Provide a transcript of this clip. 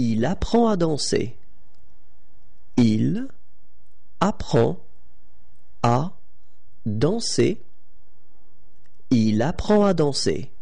Il apprend à danser. Il apprend à danser. Il apprend à danser.